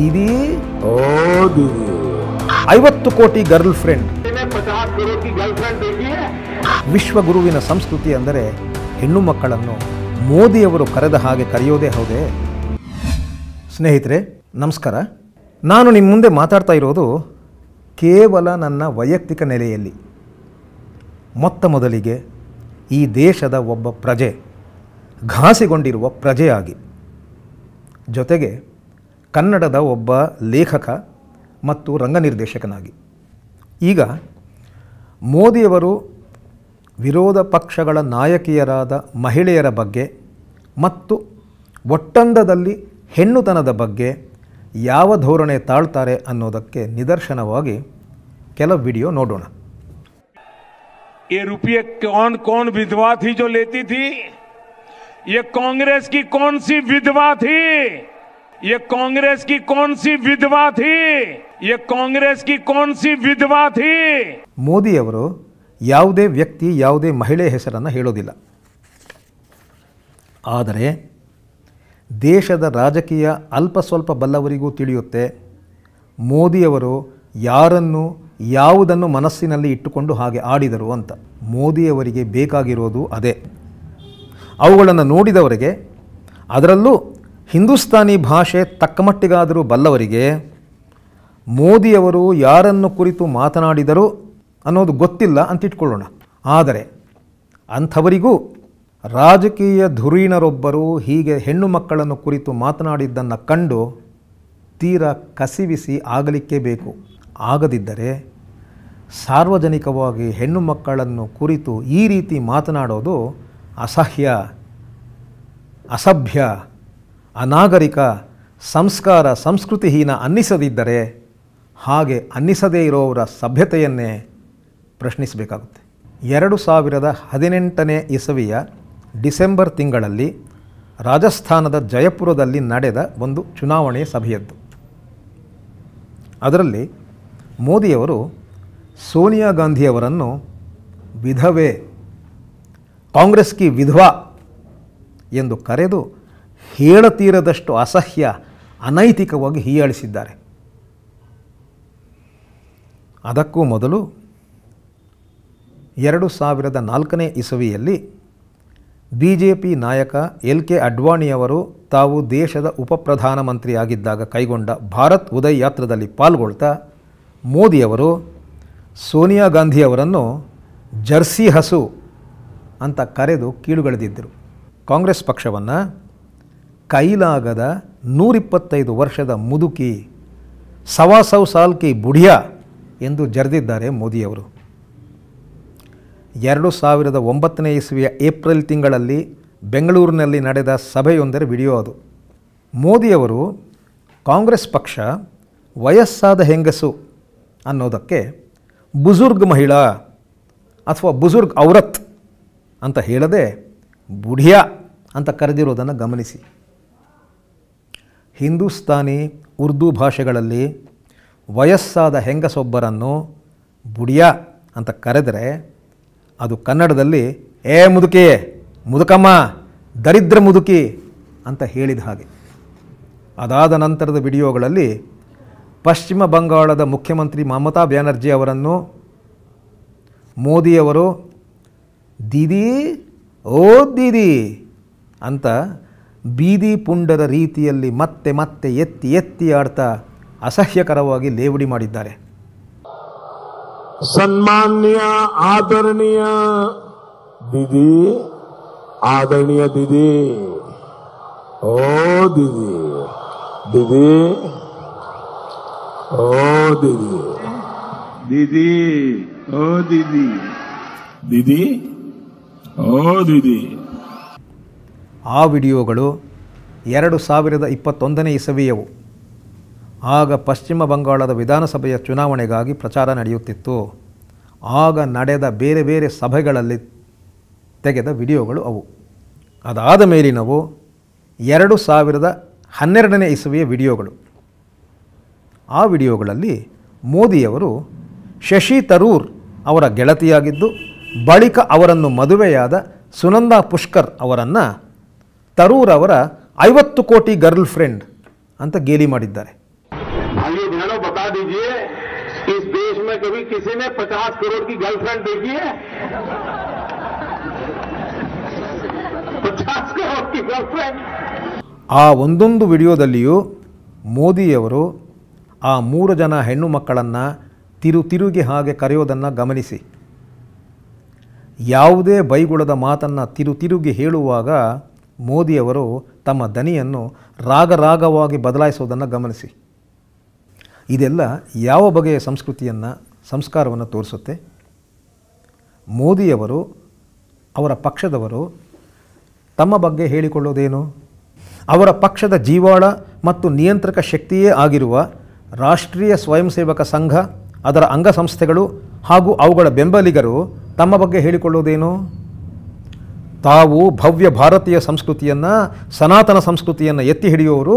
ದೀದಿ ಓ ಐವತ್ತು ಕೋಟಿ girl friend ವಿಶ್ವಗುರುವಿನ ಸಂಸ್ಕೃತಿ ಅಂದರೆ ಹೆಣ್ಣು ಮಕ್ಕಳನ್ನು ಮೋದಿಯವರು ಕರೆದ ಹಾಗೆ ಕರೆಯೋದೇ ಹೌದೇ ಸ್ನೇಹಿತರೆ ನಮಸ್ಕಾರ ನಾನು ನಿಮ್ಮ ಮುಂದೆ ಮಾತಾಡ್ತಾ ಇರೋದು ಕೇವಲ ನನ್ನ ವೈಯಕ್ತಿಕ ನೆಲೆಯಲ್ಲಿ ಮೊತ್ತ ಮೊದಲಿಗೆ ಈ ದೇಶದ ಒಬ್ಬ ಪ್ರಜೆ ಘಾಸಿಗೊಂಡಿರುವ ಪ್ರಜೆಯಾಗಿ ಜೊತೆಗೆ ಕನ್ನಡದ ಒಬ್ಬ ಲೇಖಕ ಮತ್ತು ರಂಗ ನಿರ್ದೇಶಕನಾಗಿ ಈಗ ಮೋದಿಯವರು ವಿರೋಧ ಪಕ್ಷಗಳ ನಾಯಕಿಯರಾದ ಮಹಿಳೆಯರ ಬಗ್ಗೆ ಮತ್ತು ಒಟ್ಟಂದದಲ್ಲಿ ಹೆಣ್ಣುತನದ ಬಗ್ಗೆ ಯಾವ ಧೋರಣೆ ತಾಳ್ತಾರೆ ಅನ್ನೋದಕ್ಕೆ ನಿದರ್ಶನವಾಗಿ ಕೆಲವು ವಿಡಿಯೋ ನೋಡೋಣ ಏ रुपये कौन कौन विधवा थी जो लेती थी ये कांग्रेस की कौन ये कांग्रेस की कौन सी ವಿಧವಾ थी ये कांग्रेस की कौन सी विधवा ಯಾವುದೇ ವ್ಯಕ್ತಿ ಯಾವುದೇ ಮಹಿಳೆ ಹೆಸರನ್ನು ಹೇಳೋದಿಲ್ಲ ಆದರೆ ದೇಶದ ರಾಜಕೀಯ ಅಲ್ಪ ಸ್ವಲ್ಪ ಬಲ್ಲವರಿಗೂ ತಿಳಿಯುತ್ತೆ ಮೋದಿಯವರು ಯಾರನ್ನು ಯಾವುದನ್ನು ಮನಸ್ಸಿನಲ್ಲಿ ಇಟ್ಟುಕೊಂಡು ಹಾಗೆ ಆಡಿದರು ಅಂತ ಮೋದಿಯವರಿಗೆ ಬೇಕಾಗಿರೋದು ಅದೇ ಅವುಗಳನ್ನು ನೋಡಿದವರಿಗೆ ಅದರಲ್ಲೂ ಹಿಂದೂಸ್ತಾನಿ ಭಾಷೆ ತಕ್ಕಮಟ್ಟಿಗಾದರೂ ಬಲ್ಲವರಿಗೆ ಮೋದಿಯವರು ಯಾರನ್ನು ಕುರಿತು ಮಾತನಾಡಿದರು ಅನ್ನೋದು ಗೊತ್ತಿಲ್ಲ ಅಂತಿಟ್ಕೊಳ್ಳೋಣ ಆದರೆ ಅಂಥವರಿಗೂ ರಾಜಕೀಯ ಧುರೀಣರೊಬ್ಬರು ಹೀಗೆ ಹೆಣ್ಣು ಮಕ್ಕಳನ್ನು ಕುರಿತು ಮಾತನಾಡಿದ್ದನ್ನು ಕಂಡು ತೀರ ಕಸಿವಿಸಿ ಆಗಲಿಕ್ಕೆ ಬೇಕು ಆಗದಿದ್ದರೆ ಸಾರ್ವಜನಿಕವಾಗಿ ಹೆಣ್ಣು ಮಕ್ಕಳನ್ನು ಕುರಿತು ಈ ರೀತಿ ಮಾತನಾಡೋದು ಅಸಹ್ಯ ಅಸಭ್ಯ ಅನಾಗರಿಕ ಸಂಸ್ಕಾರ ಸಂಸ್ಕೃತಿಹೀನ ಅನ್ನಿಸದಿದ್ದರೆ ಹಾಗೆ ಅನ್ನಿಸದೇ ಇರೋವರ ಸಭ್ಯತೆಯನ್ನೇ ಪ್ರಶ್ನಿಸಬೇಕಾಗುತ್ತೆ ಎರಡು ಸಾವಿರದ ಹದಿನೆಂಟನೇ ಇಸವಿಯ ಡಿಸೆಂಬರ್ ತಿಂಗಳಲ್ಲಿ ರಾಜಸ್ಥಾನದ ಜಯಪುರದಲ್ಲಿ ನಡೆದ ಒಂದು ಚುನಾವಣೆ ಸಭೆಯದ್ದು ಅದರಲ್ಲಿ ಮೋದಿಯವರು ಸೋನಿಯಾ ಗಾಂಧಿಯವರನ್ನು ವಿಧವೆ ಕಾಂಗ್ರೆಸ್ಗೆ ವಿಧವಾ ಎಂದು ಕರೆದು ಹೇಳತೀರದಷ್ಟು ಅಸಹ್ಯ ಅನೈತಿಕವಾಗಿ ಹೀಯಾಳಿಸಿದ್ದಾರೆ ಅದಕ್ಕೂ ಮೊದಲು ಎರಡು ಸಾವಿರದ ನಾಲ್ಕನೇ ಇಸವಿಯಲ್ಲಿ ಬಿ ಜೆ ಪಿ ನಾಯಕ ಎಲ್ ಕೆ ಅಡ್ವಾಣಿಯವರು ತಾವು ದೇಶದ ಆಗಿದ್ದಾಗ ಕೈಗೊಂಡ ಭಾರತ್ ಉದಯ್ ಯಾತ್ರದಲ್ಲಿ ಪಾಲ್ಗೊಳ್ತಾ ಮೋದಿಯವರು ಸೋನಿಯಾ ಗಾಂಧಿಯವರನ್ನು ಜರ್ಸಿ ಹಸು ಅಂತ ಕರೆದು ಕೀಳುಗಳೆದಿದ್ದರು ಕಾಂಗ್ರೆಸ್ ಪಕ್ಷವನ್ನು ಕೈಲಾಗದ ನೂರಿಪ್ಪತ್ತೈದು ವರ್ಷದ ಮುದುಕಿ ಸವಾಸವ್ ಸಾಲ್ಕಿ ಬುಢಿಯಾ ಎಂದು ಜರೆದಿದ್ದಾರೆ ಮೋದಿಯವರು ಎರಡು ಸಾವಿರದ ಒಂಬತ್ತನೇ ಇಸ್ವಿಯ ಏಪ್ರಿಲ್ ತಿಂಗಳಲ್ಲಿ ಬೆಂಗಳೂರಿನಲ್ಲಿ ನಡೆದ ಸಭೆಯೊಂದರ ವಿಡಿಯೋ ಅದು ಮೋದಿಯವರು ಕಾಂಗ್ರೆಸ್ ಪಕ್ಷ ವಯಸ್ಸಾದ ಹೆಂಗಸು ಅನ್ನೋದಕ್ಕೆ ಬುಜುರ್ಗ್ ಮಹಿಳಾ ಅಥವಾ ಬುಜುರ್ಗ್ ಔರತ್ ಅಂತ ಹೇಳದೆ ಬುಢಿಯಾ ಅಂತ ಕರೆದಿರೋದನ್ನು ಗಮನಿಸಿ ಹಿಂದೂಸ್ತಾನಿ ಉರ್ದು ಭಾಷೆಗಳಲ್ಲಿ ವಯಸ್ಸಾದ ಹೆಂಗಸೊಬ್ಬರನ್ನು ಬುಡಿಯ ಅಂತ ಕರೆದರೆ ಅದು ಕನ್ನಡದಲ್ಲಿ ಏ ಮುದುಕಿ ಮುದುಕಮ್ಮ ದರಿದ್ರ ಮುದುಕಿ ಅಂತ ಹೇಳಿದ ಹಾಗೆ ಅದಾದ ನಂತರದ ವಿಡಿಯೋಗಳಲ್ಲಿ ಪಶ್ಚಿಮ ಬಂಗಾಳದ ಮುಖ್ಯಮಂತ್ರಿ ಮಮತಾ ಬ್ಯಾನರ್ಜಿ ಅವರನ್ನು ಮೋದಿಯವರು ದೀದಿ ಓ ದೀದಿ ಅಂತ ಬೀದಿ ಪುಂಡರ ರೀತಿಯಲ್ಲಿ ಮತ್ತೆ ಮತ್ತೆ ಎತ್ತಿ ಎತ್ತಿ ಆಡ್ತಾ ಅಸಹ್ಯಕರವಾಗಿ ಲೇವಡಿ ಮಾಡಿದ್ದಾರೆ ಸನ್ಮಾನ್ಯ ಆದರಣೀಯ ದಿದಿ ಆದರಣೀಯ ದಿದಿ ಓ ದಿದಿ ದಿದಿ ಓ ದಿದಿ ದಿದಿ ಓ ದಿದಿ ದಿದಿ ಓ ದಿದಿ ಆ ವಿಡಿಯೋಗಳು ಎರಡು ಸಾವಿರದ ಇಪ್ಪತ್ತೊಂದನೇ ಇಸವಿಯವು ಆಗ ಪಶ್ಚಿಮ ಬಂಗಾಳದ ವಿಧಾನಸಭೆಯ ಚುನಾವಣೆಗಾಗಿ ಪ್ರಚಾರ ನಡೆಯುತ್ತಿತ್ತು ಆಗ ನಡೆದ ಬೇರೆ ಬೇರೆ ಸಭೆಗಳಲ್ಲಿ ತೆಗೆದ ವಿಡಿಯೋಗಳು ಅವು ಅದಾದ ಮೇಲಿನವು ಎರಡು ಸಾವಿರದ ಹನ್ನೆರಡನೇ ಇಸವಿಯ ವಿಡಿಯೋಗಳು ಆ ವಿಡಿಯೋಗಳಲ್ಲಿ ಮೋದಿಯವರು ಶಶಿ ತರೂರ್ ಅವರ ಗೆಳತಿಯಾಗಿದ್ದು ಬಳಿಕ ಅವರನ್ನು ಮದುವೆಯಾದ ಸುನಂದಾ ಪುಷ್ಕರ್ ಅವರನ್ನು ತರೂರ್ ಅವರ ಐವತ್ತು ಕೋಟಿ ಗರ್ಲ್ ಫ್ರೆಂಡ್ ಅಂತ ಗೇಲಿ ಮಾಡಿದ್ದಾರೆ ಆ ಒಂದೊಂದು ವಿಡಿಯೋದಲ್ಲಿಯೂ ಮೋದಿಯವರು ಆ ಮೂರು ಜನ ಹೆಣ್ಣು ಮಕ್ಕಳನ್ನು ತಿರು ತಿರುಗಿ ಹಾಗೆ ಕರೆಯೋದನ್ನು ಗಮನಿಸಿ ಯಾವುದೇ ಬೈಗುಳದ ಮಾತನ್ನು ತಿರು ತಿರುಗಿ ಹೇಳುವಾಗ ಮೋದಿಯವರು ತಮ್ಮ ದನಿಯನ್ನು ರಾಗರಾಗವಾಗಿ ಬದಲಾಯಿಸುವುದನ್ನು ಗಮನಿಸಿ ಇದೆಲ್ಲ ಯಾವ ಬಗೆಯ ಸಂಸ್ಕೃತಿಯನ್ನು ಸಂಸ್ಕಾರವನ್ನು ತೋರಿಸುತ್ತೆ ಮೋದಿಯವರು ಅವರ ಪಕ್ಷದವರು ತಮ್ಮ ಬಗ್ಗೆ ಹೇಳಿಕೊಳ್ಳೋದೇನು ಅವರ ಪಕ್ಷದ ಜೀವಾಳ ಮತ್ತು ನಿಯಂತ್ರಕ ಶಕ್ತಿಯೇ ಆಗಿರುವ ರಾಷ್ಟ್ರೀಯ ಸ್ವಯಂ ಸೇವಕ ಸಂಘ ಅದರ ಅಂಗಸಂಸ್ಥೆಗಳು ಹಾಗೂ ಅವುಗಳ ಬೆಂಬಲಿಗರು ತಮ್ಮ ಬಗ್ಗೆ ಹೇಳಿಕೊಳ್ಳೋದೇನು ತಾವು ಭವ್ಯ ಭಾರತೀಯ ಸಂಸ್ಕೃತಿಯನ್ನು ಸನಾತನ ಸಂಸ್ಕೃತಿಯನ್ನು ಎತ್ತಿ ಹಿಡಿಯುವರು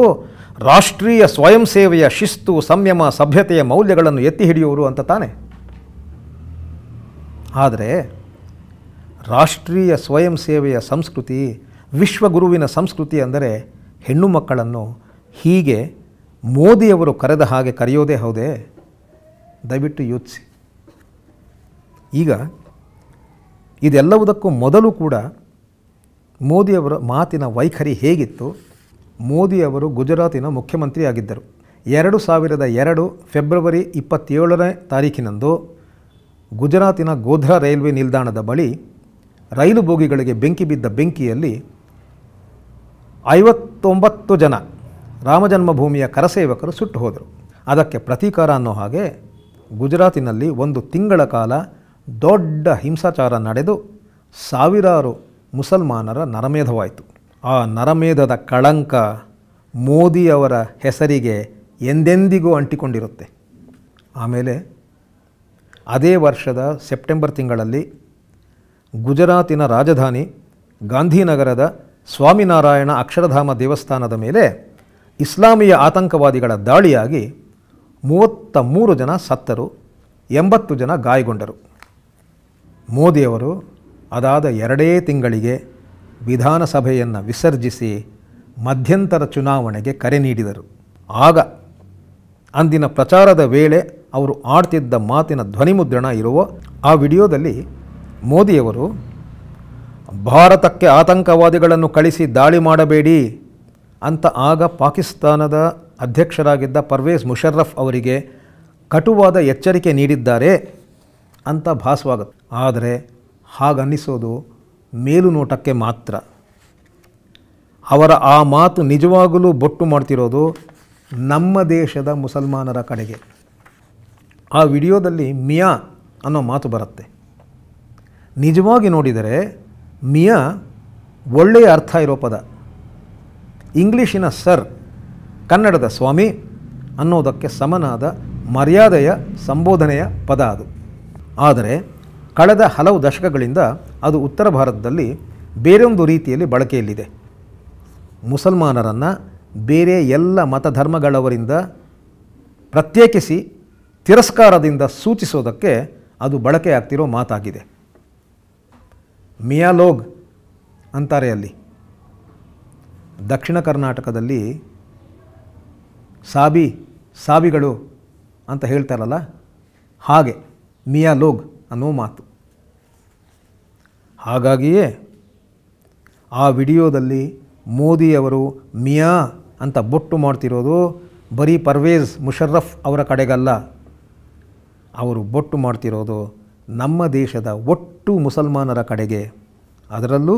ರಾಷ್ಟ್ರೀಯ ಸ್ವಯಂ ಸೇವೆಯ ಶಿಸ್ತು ಸಂಯಮ ಸಭ್ಯತೆಯ ಮೌಲ್ಯಗಳನ್ನು ಎತ್ತಿ ಹಿಡಿಯುವರು ಅಂತ ತಾನೆ ಆದರೆ ರಾಷ್ಟ್ರೀಯ ಸ್ವಯಂ ಸೇವೆಯ ಸಂಸ್ಕೃತಿ ವಿಶ್ವಗುರುವಿನ ಸಂಸ್ಕೃತಿ ಅಂದರೆ ಹೆಣ್ಣು ಮಕ್ಕಳನ್ನು ಹೀಗೆ ಮೋದಿಯವರು ಕರೆದ ಹಾಗೆ ಕರೆಯೋದೇ ಹೌದೇ ದಯವಿಟ್ಟು ಯೋಚಿಸಿ ಈಗ ಇದೆಲ್ಲವುದಕ್ಕೂ ಮೊದಲು ಕೂಡ ಮೋದಿಯವರ ಮಾತಿನ ವೈಖರಿ ಹೇಗಿತ್ತು ಮೋದಿಯವರು ಗುಜರಾತಿನ ಮುಖ್ಯಮಂತ್ರಿಯಾಗಿದ್ದರು ಎರಡು ಸಾವಿರದ ಎರಡು ಫೆಬ್ರವರಿ ಇಪ್ಪತ್ತೇಳನೇ ತಾರೀಖಿನಂದು ಗುಜರಾತಿನ ಗೋಧ್ರಾ ರೈಲ್ವೆ ನಿಲ್ದಾಣದ ಬಳಿ ರೈಲು ಬೋಗಿಗಳಿಗೆ ಬೆಂಕಿ ಬಿದ್ದ ಬೆಂಕಿಯಲ್ಲಿ ಐವತ್ತೊಂಬತ್ತು ಜನ ರಾಮಜನ್ಮಭೂಮಿಯ ಕರಸೇವಕರು ಸುಟ್ಟು ಹೋದರು ಅದಕ್ಕೆ ಪ್ರತೀಕಾರ ಅನ್ನೋ ಹಾಗೆ ಗುಜರಾತಿನಲ್ಲಿ ಒಂದು ತಿಂಗಳ ಕಾಲ ದೊಡ್ಡ ಹಿಂಸಾಚಾರ ನಡೆದು ಸಾವಿರಾರು ಮುಸಲ್ಮಾನರ ನರಮೇಧವಾಯಿತು ಆ ನರಮೇಧದ ಕಳಂಕ ಮೋದಿಯವರ ಹೆಸರಿಗೆ ಎಂದೆಂದಿಗೂ ಅಂಟಿಕೊಂಡಿರುತ್ತೆ ಆಮೇಲೆ ಅದೇ ವರ್ಷದ ಸೆಪ್ಟೆಂಬರ್ ತಿಂಗಳಲ್ಲಿ ಗುಜರಾತಿನ ರಾಜಧಾನಿ ಗಾಂಧಿನಗರದ ಸ್ವಾಮಿನಾರಾಯಣ ಅಕ್ಷರಧಾಮ ದೇವಸ್ಥಾನದ ಮೇಲೆ ಇಸ್ಲಾಮೀಯ ಆತಂಕವಾದಿಗಳ ದಾಳಿಯಾಗಿ ಮೂವತ್ತ ಮೂರು ಜನ ಸತ್ತರು ಎಂಬತ್ತು ಜನ ಗಾಯಗೊಂಡರು ಮೋದಿಯವರು ಅದಾದ ಎರಡೇ ತಿಂಗಳಿಗೆ ವಿಧಾನಸಭೆಯನ್ನು ವಿಸರ್ಜಿಸಿ ಮಧ್ಯಂತರ ಚುನಾವಣೆಗೆ ಕರೆ ನೀಡಿದರು ಆಗ ಅಂದಿನ ಪ್ರಚಾರದ ವೇಳೆ ಅವರು ಆಡ್ತಿದ್ದ ಮಾತಿನ ಧ್ವನಿಮುದ್ರಣ ಇರುವ ಆ ವಿಡಿಯೋದಲ್ಲಿ ಮೋದಿಯವರು ಭಾರತಕ್ಕೆ ಆತಂಕವಾದಿಗಳನ್ನು ಕಳಿಸಿ ದಾಳಿ ಮಾಡಬೇಡಿ ಅಂತ ಆಗ ಪಾಕಿಸ್ತಾನದ ಅಧ್ಯಕ್ಷರಾಗಿದ್ದ ಪರ್ವೇಜ್ ಮುಷರ್ರಫ್ ಅವರಿಗೆ ಕಟುವಾದ ಎಚ್ಚರಿಕೆ ನೀಡಿದ್ದಾರೆ ಅಂತ ಭಾಸವಾಗುತ್ತೆ ಆದರೆ ಹಾಗನ್ನಿಸೋದು ಮೇಲು ನೋಟಕ್ಕೆ ಮಾತ್ರ ಅವರ ಆ ಮಾತು ನಿಜವಾಗಲೂ ಬೊಟ್ಟು ಮಾಡ್ತಿರೋದು ನಮ್ಮ ದೇಶದ ಮುಸಲ್ಮಾನರ ಕಡೆಗೆ ಆ ವಿಡಿಯೋದಲ್ಲಿ ಮಿಯಾ ಅನ್ನೋ ಮಾತು ಬರುತ್ತೆ ನಿಜವಾಗಿ ನೋಡಿದರೆ ಮಿಯಾ ಒಳ್ಳೆಯ ಅರ್ಥ ಇರೋ ಪದ ಇಂಗ್ಲೀಷಿನ ಸರ್ ಕನ್ನಡದ ಸ್ವಾಮಿ ಅನ್ನೋದಕ್ಕೆ ಸಮನಾದ ಮರ್ಯಾದೆಯ ಸಂಬೋಧನೆಯ ಪದ ಅದು ಆದರೆ ಕಳೆದ ಹಲವು ದಶಕಗಳಿಂದ ಅದು ಉತ್ತರ ಭಾರತದಲ್ಲಿ ಬೇರೊಂದು ರೀತಿಯಲ್ಲಿ ಬಳಕೆಯಲ್ಲಿದೆ ಮುಸಲ್ಮಾನರನ್ನು ಬೇರೆ ಎಲ್ಲ ಮತಧರ್ಮಗಳವರಿಂದ ಪ್ರತ್ಯೇಕಿಸಿ ತಿರಸ್ಕಾರದಿಂದ ಸೂಚಿಸೋದಕ್ಕೆ ಅದು ಬಳಕೆಯಾಗ್ತಿರೋ ಮಾತಾಗಿದೆ ಮಿಯಾಲೋಗ್ ಅಂತಾರೆ ಅಲ್ಲಿ ದಕ್ಷಿಣ ಕರ್ನಾಟಕದಲ್ಲಿ ಸಾಬಿ ಸಾಬಿಗಳು ಅಂತ ಹೇಳ್ತಾರಲ್ಲ ಹಾಗೆ ಮಿಯಾಲೋಗ್ ಅನ್ನೋ ಮಾತು ಹಾಗಾಗಿಯೇ ಆ ವಿಡಿಯೋದಲ್ಲಿ ಮೋದಿಯವರು ಮಿಯಾ ಅಂತ ಬೊಟ್ಟು ಮಾಡ್ತಿರೋದು ಬರೀ ಪರ್ವೇಜ್ ಮುಷರ್ರಫ್ ಅವರ ಕಡೆಗಲ್ಲ ಅವರು ಬೊಟ್ಟು ಮಾಡ್ತಿರೋದು ನಮ್ಮ ದೇಶದ ಒಟ್ಟು ಮುಸಲ್ಮಾನರ ಕಡೆಗೆ ಅದರಲ್ಲೂ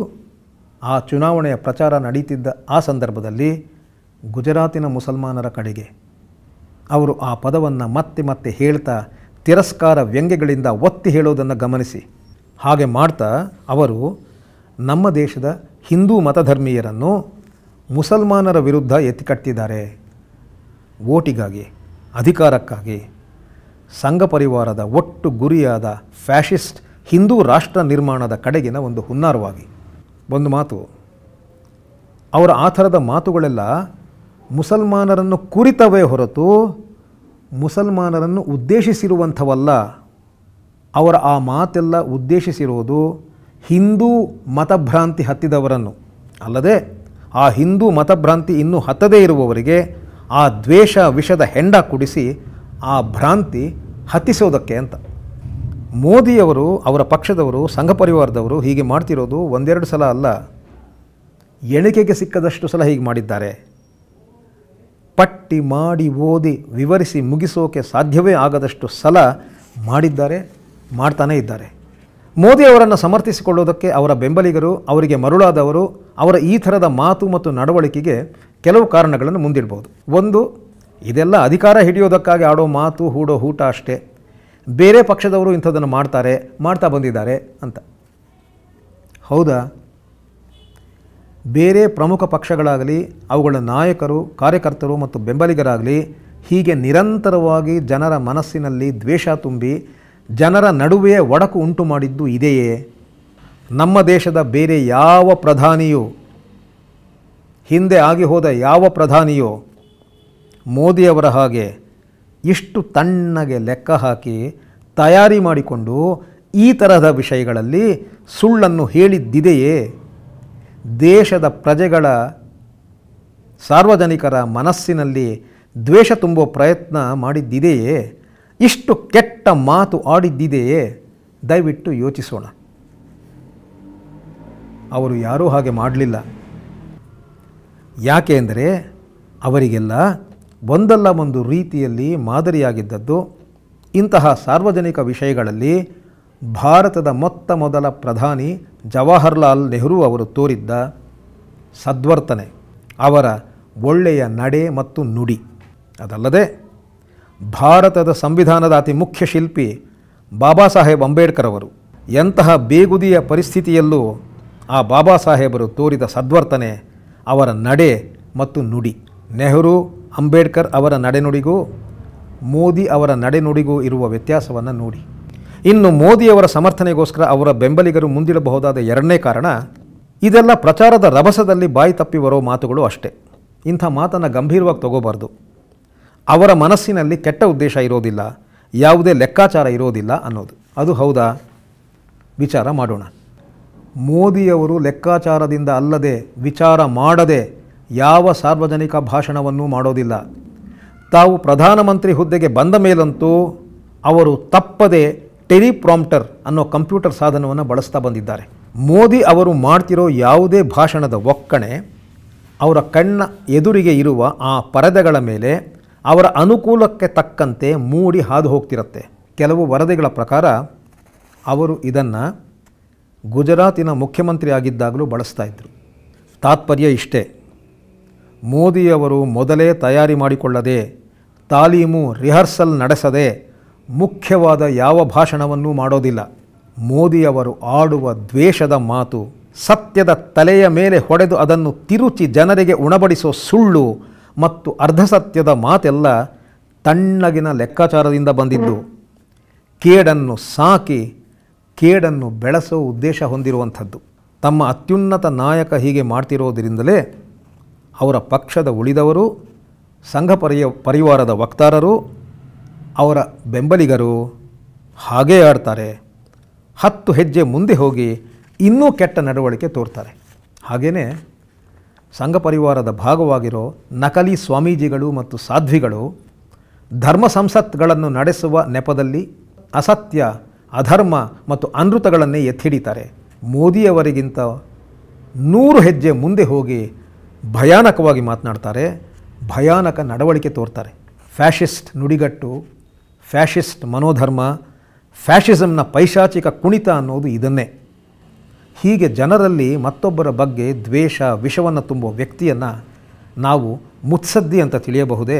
ಆ ಚುನಾವಣೆಯ ಪ್ರಚಾರ ನಡೀತಿದ್ದ ಆ ಸಂದರ್ಭದಲ್ಲಿ ಗುಜರಾತಿನ ಮುಸಲ್ಮಾನರ ಕಡೆಗೆ ಅವರು ಆ ಪದವನ್ನು ಮತ್ತೆ ಮತ್ತೆ ಹೇಳ್ತಾ ತಿರಸ್ಕಾರ ವ್ಯಂಗ್ಯಗಳಿಂದ ಒತ್ತಿ ಹೇಳೋದನ್ನು ಗಮನಿಸಿ ಹಾಗೆ ಮಾಡ್ತಾ ಅವರು ನಮ್ಮ ದೇಶದ ಹಿಂದೂ ಮತಧರ್ಮೀಯರನ್ನು ಮುಸಲ್ಮಾನರ ವಿರುದ್ಧ ಎತ್ತಿ ಕಟ್ಟಿದ್ದಾರೆ ಓಟಿಗಾಗಿ ಅಧಿಕಾರಕ್ಕಾಗಿ ಸಂಘ ಪರಿವಾರದ ಒಟ್ಟು ಗುರಿಯಾದ ಫ್ಯಾಷಿಸ್ಟ್ ಹಿಂದೂ ರಾಷ್ಟ್ರ ನಿರ್ಮಾಣದ ಕಡೆಗಿನ ಒಂದು ಹುನ್ನಾರವಾಗಿ ಒಂದು ಮಾತು ಅವರ ಆ ಥರದ ಮಾತುಗಳೆಲ್ಲ ಮುಸಲ್ಮಾನರನ್ನು ಕುರಿತವೇ ಹೊರತು ಮುಸಲ್ಮಾನರನ್ನು ಉದ್ದೇಶಿಸಿರುವಂಥವಲ್ಲ ಅವರ ಆ ಮಾತೆಲ್ಲ ಉದ್ದೇಶಿಸಿರುವುದು ಹಿಂದೂ ಮತಭ್ರಾಂತಿ ಹತ್ತಿದವರನ್ನು ಅಲ್ಲದೆ ಆ ಹಿಂದೂ ಮತಭ್ರಾಂತಿ ಇನ್ನೂ ಹತ್ತದೇ ಇರುವವರಿಗೆ ಆ ದ್ವೇಷ ವಿಷದ ಹೆಂಡ ಕುಡಿಸಿ ಆ ಭ್ರಾಂತಿ ಹತ್ತಿಸೋದಕ್ಕೆ ಅಂತ ಮೋದಿಯವರು ಅವರ ಪಕ್ಷದವರು ಸಂಘ ಪರಿವಾರದವರು ಹೀಗೆ ಮಾಡ್ತಿರೋದು ಒಂದೆರಡು ಸಲ ಅಲ್ಲ ಎಣಿಕೆಗೆ ಸಿಕ್ಕದಷ್ಟು ಸಲ ಹೀಗೆ ಮಾಡಿದ್ದಾರೆ ಪಟ್ಟಿ ಮಾಡಿ ಓದಿ ವಿವರಿಸಿ ಮುಗಿಸೋಕೆ ಸಾಧ್ಯವೇ ಆಗದಷ್ಟು ಸಲ ಮಾಡಿದ್ದಾರೆ ಮಾಡ್ತಾನೇ ಇದ್ದಾರೆ ಮೋದಿ ಅವರನ್ನು ಸಮರ್ಥಿಸಿಕೊಳ್ಳೋದಕ್ಕೆ ಅವರ ಬೆಂಬಲಿಗರು ಅವರಿಗೆ ಮರುಳಾದವರು ಅವರ ಈ ಥರದ ಮಾತು ಮತ್ತು ನಡವಳಿಕೆಗೆ ಕೆಲವು ಕಾರಣಗಳನ್ನು ಮುಂದಿಡ್ಬೋದು ಒಂದು ಇದೆಲ್ಲ ಅಧಿಕಾರ ಹಿಡಿಯೋದಕ್ಕಾಗಿ ಆಡೋ ಮಾತು ಹೂಡೋ ಹೂಟ ಅಷ್ಟೇ ಬೇರೆ ಪಕ್ಷದವರು ಇಂಥದ್ದನ್ನು ಮಾಡ್ತಾರೆ ಮಾಡ್ತಾ ಬಂದಿದ್ದಾರೆ ಅಂತ ಹೌದಾ ಬೇರೆ ಪ್ರಮುಖ ಪಕ್ಷಗಳಾಗಲಿ ಅವುಗಳ ನಾಯಕರು ಕಾರ್ಯಕರ್ತರು ಮತ್ತು ಬೆಂಬಲಿಗರಾಗಲಿ ಹೀಗೆ ನಿರಂತರವಾಗಿ ಜನರ ಮನಸ್ಸಿನಲ್ಲಿ ದ್ವೇಷ ತುಂಬಿ ಜನರ ನಡುವೆಯೇ ಒಡಕು ಉಂಟು ಮಾಡಿದ್ದು ಇದೆಯೇ ನಮ್ಮ ದೇಶದ ಬೇರೆ ಯಾವ ಪ್ರಧಾನಿಯೂ ಹಿಂದೆ ಆಗಿ ಹೋದ ಯಾವ ಪ್ರಧಾನಿಯೋ ಮೋದಿಯವರ ಹಾಗೆ ಇಷ್ಟು ತಣ್ಣಗೆ ಲೆಕ್ಕ ಹಾಕಿ ತಯಾರಿ ಮಾಡಿಕೊಂಡು ಈ ತರಹದ ವಿಷಯಗಳಲ್ಲಿ ಸುಳ್ಳನ್ನು ಹೇಳಿದ್ದಿದೆಯೇ ದೇಶದ ಪ್ರಜೆಗಳ ಸಾರ್ವಜನಿಕರ ಮನಸ್ಸಿನಲ್ಲಿ ದ್ವೇಷ ತುಂಬೋ ಪ್ರಯತ್ನ ಮಾಡಿದ್ದಿದೆಯೇ ಇಷ್ಟು ಕೆಟ್ಟ ಮಾತು ಆಡಿದ್ದಿದೆಯೇ ದಯವಿಟ್ಟು ಯೋಚಿಸೋಣ ಅವರು ಯಾರೂ ಹಾಗೆ ಮಾಡಲಿಲ್ಲ ಯಾಕೆ ಅಂದರೆ ಅವರಿಗೆಲ್ಲ ಒಂದಲ್ಲ ಒಂದು ರೀತಿಯಲ್ಲಿ ಮಾದರಿಯಾಗಿದ್ದದ್ದು ಇಂತಹ ಸಾರ್ವಜನಿಕ ವಿಷಯಗಳಲ್ಲಿ ಭಾರತದ ಮೊತ್ತ ಮೊದಲ ಪ್ರಧಾನಿ ಜವಾಹರ್ಲಾಲ್ ನೆಹರು ಅವರು ತೋರಿದ್ದ ಸದ್ವರ್ತನೆ ಅವರ ಒಳ್ಳೆಯ ನಡೆ ಮತ್ತು ನುಡಿ ಅದಲ್ಲದೆ ಭಾರತದ ಸಂವಿಧಾನದ ಅತಿ ಮುಖ್ಯ ಶಿಲ್ಪಿ ಬಾಬಾ ಸಾಹೇಬ್ ಅಂಬೇಡ್ಕರ್ ಅವರು ಎಂತಹ ಬೇಗುದಿಯ ಪರಿಸ್ಥಿತಿಯಲ್ಲೂ ಆ ಬಾಬಾ ಸಾಹೇಬರು ತೋರಿದ ಸದ್ವರ್ತನೆ ಅವರ ನಡೆ ಮತ್ತು ನುಡಿ ನೆಹರು ಅಂಬೇಡ್ಕರ್ ಅವರ ನಡೆನುಡಿಗೂ ಮೋದಿ ಅವರ ನಡೆನುಡಿಗೂ ಇರುವ ವ್ಯತ್ಯಾಸವನ್ನು ನೋಡಿ ಇನ್ನು ಮೋದಿಯವರ ಸಮರ್ಥನೆಗೋಸ್ಕರ ಅವರ ಬೆಂಬಲಿಗರು ಮುಂದಿಡಬಹುದಾದ ಎರಡನೇ ಕಾರಣ ಇದೆಲ್ಲ ಪ್ರಚಾರದ ರಭಸದಲ್ಲಿ ಬಾಯಿ ತಪ್ಪಿ ಬರೋ ಮಾತುಗಳು ಅಷ್ಟೇ ಇಂಥ ಮಾತನ್ನು ಗಂಭೀರವಾಗಿ ತಗೋಬಾರ್ದು ಅವರ ಮನಸ್ಸಿನಲ್ಲಿ ಕೆಟ್ಟ ಉದ್ದೇಶ ಇರೋದಿಲ್ಲ ಯಾವುದೇ ಲೆಕ್ಕಾಚಾರ ಇರೋದಿಲ್ಲ ಅನ್ನೋದು ಅದು ಹೌದಾ ವಿಚಾರ ಮಾಡೋಣ ಮೋದಿಯವರು ಲೆಕ್ಕಾಚಾರದಿಂದ ಅಲ್ಲದೆ ವಿಚಾರ ಮಾಡದೆ ಯಾವ ಸಾರ್ವಜನಿಕ ಭಾಷಣವನ್ನೂ ಮಾಡೋದಿಲ್ಲ ತಾವು ಪ್ರಧಾನಮಂತ್ರಿ ಹುದ್ದೆಗೆ ಬಂದ ಮೇಲಂತೂ ಅವರು ತಪ್ಪದೆ ಪ್ರಾಂಪ್ಟರ್ ಅನ್ನೋ ಕಂಪ್ಯೂಟರ್ ಸಾಧನವನ್ನು ಬಳಸ್ತಾ ಬಂದಿದ್ದಾರೆ ಮೋದಿ ಅವರು ಮಾಡ್ತಿರೋ ಯಾವುದೇ ಭಾಷಣದ ಒಕ್ಕಣೆ ಅವರ ಕಣ್ಣ ಎದುರಿಗೆ ಇರುವ ಆ ಪರದೆಗಳ ಮೇಲೆ ಅವರ ಅನುಕೂಲಕ್ಕೆ ತಕ್ಕಂತೆ ಮೂಡಿ ಹಾದು ಹೋಗ್ತಿರುತ್ತೆ ಕೆಲವು ವರದಿಗಳ ಪ್ರಕಾರ ಅವರು ಇದನ್ನು ಗುಜರಾತಿನ ಮುಖ್ಯಮಂತ್ರಿ ಆಗಿದ್ದಾಗಲೂ ಬಳಸ್ತಾ ಇದ್ದರು ತಾತ್ಪರ್ಯ ಇಷ್ಟೇ ಮೋದಿಯವರು ಮೊದಲೇ ತಯಾರಿ ಮಾಡಿಕೊಳ್ಳದೆ ತಾಲೀಮು ರಿಹರ್ಸಲ್ ನಡೆಸದೆ ಮುಖ್ಯವಾದ ಯಾವ ಭಾಷಣವನ್ನೂ ಮಾಡೋದಿಲ್ಲ ಮೋದಿಯವರು ಆಡುವ ದ್ವೇಷದ ಮಾತು ಸತ್ಯದ ತಲೆಯ ಮೇಲೆ ಹೊಡೆದು ಅದನ್ನು ತಿರುಚಿ ಜನರಿಗೆ ಉಣಬಡಿಸೋ ಸುಳ್ಳು ಮತ್ತು ಅರ್ಧಸತ್ಯದ ಮಾತೆಲ್ಲ ತಣ್ಣಗಿನ ಲೆಕ್ಕಾಚಾರದಿಂದ ಬಂದಿದ್ದು ಕೇಡನ್ನು ಸಾಕಿ ಕೇಡನ್ನು ಬೆಳೆಸೋ ಉದ್ದೇಶ ಹೊಂದಿರುವಂಥದ್ದು ತಮ್ಮ ಅತ್ಯುನ್ನತ ನಾಯಕ ಹೀಗೆ ಮಾಡ್ತಿರೋದರಿಂದಲೇ ಅವರ ಪಕ್ಷದ ಉಳಿದವರು ಸಂಘ ಪರಿಯ ಪರಿವಾರದ ವಕ್ತಾರರು ಅವರ ಬೆಂಬಲಿಗರು ಹಾಗೇ ಆಡ್ತಾರೆ ಹತ್ತು ಹೆಜ್ಜೆ ಮುಂದೆ ಹೋಗಿ ಇನ್ನೂ ಕೆಟ್ಟ ನಡವಳಿಕೆ ತೋರ್ತಾರೆ ಹಾಗೆಯೇ ಸಂಘ ಪರಿವಾರದ ಭಾಗವಾಗಿರೋ ನಕಲಿ ಸ್ವಾಮೀಜಿಗಳು ಮತ್ತು ಸಾಧ್ವಿಗಳು ಧರ್ಮ ಸಂಸತ್ಗಳನ್ನು ನಡೆಸುವ ನೆಪದಲ್ಲಿ ಅಸತ್ಯ ಅಧರ್ಮ ಮತ್ತು ಅನೃತಗಳನ್ನೇ ಎತ್ತಿಡಿತಾರೆ ಮೋದಿಯವರಿಗಿಂತ ನೂರು ಹೆಜ್ಜೆ ಮುಂದೆ ಹೋಗಿ ಭಯಾನಕವಾಗಿ ಮಾತನಾಡ್ತಾರೆ ಭಯಾನಕ ನಡವಳಿಕೆ ತೋರ್ತಾರೆ ಫ್ಯಾಷಿಸ್ಟ್ ನುಡಿಗಟ್ಟು ಫ್ಯಾಷಿಸ್ಟ್ ಮನೋಧರ್ಮ ಫ್ಯಾಷಿಸಮ್ನ ಪೈಶಾಚಿಕ ಕುಣಿತ ಅನ್ನೋದು ಇದನ್ನೇ ಹೀಗೆ ಜನರಲ್ಲಿ ಮತ್ತೊಬ್ಬರ ಬಗ್ಗೆ ದ್ವೇಷ ವಿಷವನ್ನು ತುಂಬುವ ವ್ಯಕ್ತಿಯನ್ನು ನಾವು ಮುತ್ಸದ್ದಿ ಅಂತ ತಿಳಿಯಬಹುದೇ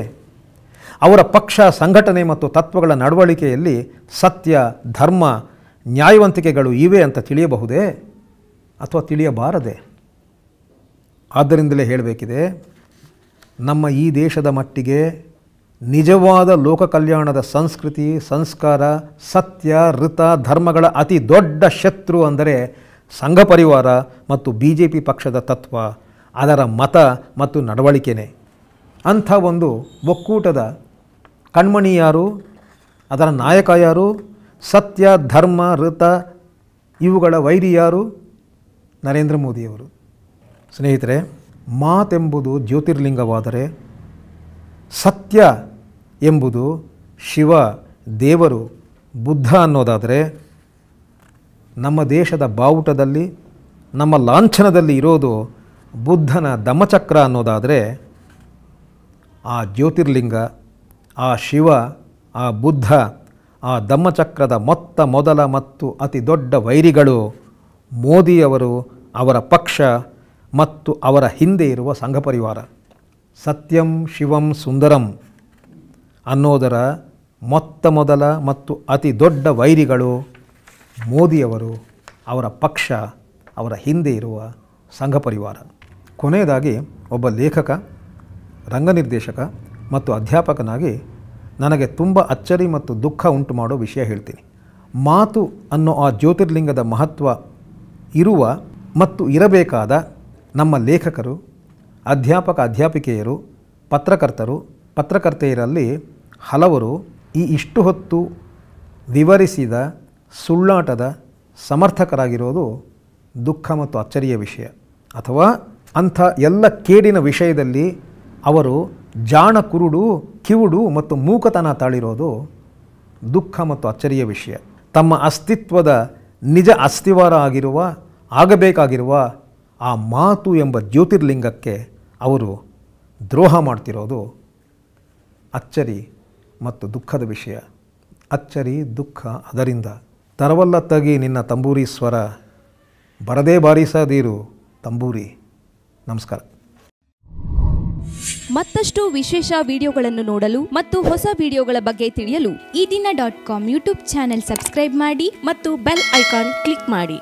ಅವರ ಪಕ್ಷ ಸಂಘಟನೆ ಮತ್ತು ತತ್ವಗಳ ನಡವಳಿಕೆಯಲ್ಲಿ ಸತ್ಯ ಧರ್ಮ ನ್ಯಾಯವಂತಿಕೆಗಳು ಇವೆ ಅಂತ ತಿಳಿಯಬಹುದೇ ಅಥವಾ ತಿಳಿಯಬಾರದೆ ಆದ್ದರಿಂದಲೇ ಹೇಳಬೇಕಿದೆ ನಮ್ಮ ಈ ದೇಶದ ಮಟ್ಟಿಗೆ ನಿಜವಾದ ಲೋಕ ಕಲ್ಯಾಣದ ಸಂಸ್ಕೃತಿ ಸಂಸ್ಕಾರ ಸತ್ಯ ಋತ ಧರ್ಮಗಳ ಅತಿ ದೊಡ್ಡ ಶತ್ರು ಅಂದರೆ ಸಂಘ ಪರಿವಾರ ಮತ್ತು ಬಿ ಜೆ ಪಿ ಪಕ್ಷದ ತತ್ವ ಅದರ ಮತ ಮತ್ತು ನಡವಳಿಕೆನೇ ಅಂಥ ಒಂದು ಒಕ್ಕೂಟದ ಕಣ್ಮಣಿ ಯಾರು ಅದರ ನಾಯಕ ಯಾರು ಸತ್ಯ ಧರ್ಮ ಋತ ಇವುಗಳ ವೈರಿ ಯಾರು ನರೇಂದ್ರ ಮೋದಿಯವರು ಸ್ನೇಹಿತರೆ ಮಾತೆಂಬುದು ಜ್ಯೋತಿರ್ಲಿಂಗವಾದರೆ ಸತ್ಯ ಎಂಬುದು ಶಿವ ದೇವರು ಬುದ್ಧ ಅನ್ನೋದಾದರೆ ನಮ್ಮ ದೇಶದ ಬಾವುಟದಲ್ಲಿ ನಮ್ಮ ಲಾಂಛನದಲ್ಲಿ ಇರೋದು ಬುದ್ಧನ ದಮಚಕ್ರ ಅನ್ನೋದಾದರೆ ಆ ಜ್ಯೋತಿರ್ಲಿಂಗ ಆ ಶಿವ ಆ ಬುದ್ಧ ಆ ದಮ್ಮಚಕ್ರದ ಮೊತ್ತ ಮೊದಲ ಮತ್ತು ಅತಿ ದೊಡ್ಡ ವೈರಿಗಳು ಮೋದಿಯವರು ಅವರ ಪಕ್ಷ ಮತ್ತು ಅವರ ಹಿಂದೆ ಇರುವ ಸಂಘ ಪರಿವಾರ ಸತ್ಯಂ ಶಿವಂ ಸುಂದರಂ ಅನ್ನೋದರ ಮೊತ್ತ ಮೊದಲ ಮತ್ತು ಅತಿ ದೊಡ್ಡ ವೈರಿಗಳು ಮೋದಿಯವರು ಅವರ ಪಕ್ಷ ಅವರ ಹಿಂದೆ ಇರುವ ಸಂಘ ಪರಿವಾರ ಕೊನೆಯದಾಗಿ ಒಬ್ಬ ಲೇಖಕ ರಂಗ ನಿರ್ದೇಶಕ ಮತ್ತು ಅಧ್ಯಾಪಕನಾಗಿ ನನಗೆ ತುಂಬ ಅಚ್ಚರಿ ಮತ್ತು ದುಃಖ ಉಂಟು ಮಾಡೋ ವಿಷಯ ಹೇಳ್ತೀನಿ ಮಾತು ಅನ್ನೋ ಆ ಜ್ಯೋತಿರ್ಲಿಂಗದ ಮಹತ್ವ ಇರುವ ಮತ್ತು ಇರಬೇಕಾದ ನಮ್ಮ ಲೇಖಕರು ಅಧ್ಯಾಪಕ ಅಧ್ಯಾಪಿಕೆಯರು ಪತ್ರಕರ್ತರು ಪತ್ರಕರ್ತೆಯರಲ್ಲಿ ಹಲವರು ಈ ಇಷ್ಟು ಹೊತ್ತು ವಿವರಿಸಿದ ಸುಳ್ಳಾಟದ ಸಮರ್ಥಕರಾಗಿರೋದು ದುಃಖ ಮತ್ತು ಅಚ್ಚರಿಯ ವಿಷಯ ಅಥವಾ ಅಂಥ ಎಲ್ಲ ಕೇಡಿನ ವಿಷಯದಲ್ಲಿ ಅವರು ಜಾಣ ಕುರುಡು ಕಿವುಡು ಮತ್ತು ಮೂಕತನ ತಾಳಿರೋದು ದುಃಖ ಮತ್ತು ಅಚ್ಚರಿಯ ವಿಷಯ ತಮ್ಮ ಅಸ್ತಿತ್ವದ ನಿಜ ಅಸ್ತಿವಾರ ಆಗಿರುವ ಆಗಬೇಕಾಗಿರುವ ಆ ಮಾತು ಎಂಬ ಜ್ಯೋತಿರ್ಲಿಂಗಕ್ಕೆ ಅವರು ದ್ರೋಹ ಮಾಡ್ತಿರೋದು ಅಚ್ಚರಿ ಮತ್ತು ದುಃಖದ ವಿಷಯ ಅಚ್ಚರಿ ದುಃಖ ಅದರಿಂದ ತರವಲ್ಲ ತಗಿ ನಿನ್ನ ತಂಬೂರಿ ಸ್ವರ ಬರದೇ ಬಾರಿಸದೀರು ತಂಬೂರಿ ನಮಸ್ಕಾರ ಮತ್ತಷ್ಟು ವಿಶೇಷ ವಿಡಿಯೋಗಳನ್ನು ನೋಡಲು ಮತ್ತು ಹೊಸ ವಿಡಿಯೋಗಳ ಬಗ್ಗೆ ತಿಳಿಯಲು Ee Dina dot com YouTube channel subscribe ಮಾಡಿ ಮತ್ತು ಬೆಲ್ ಐಕಾನ್ ಕ್ಲಿಕ್ ಮಾಡಿ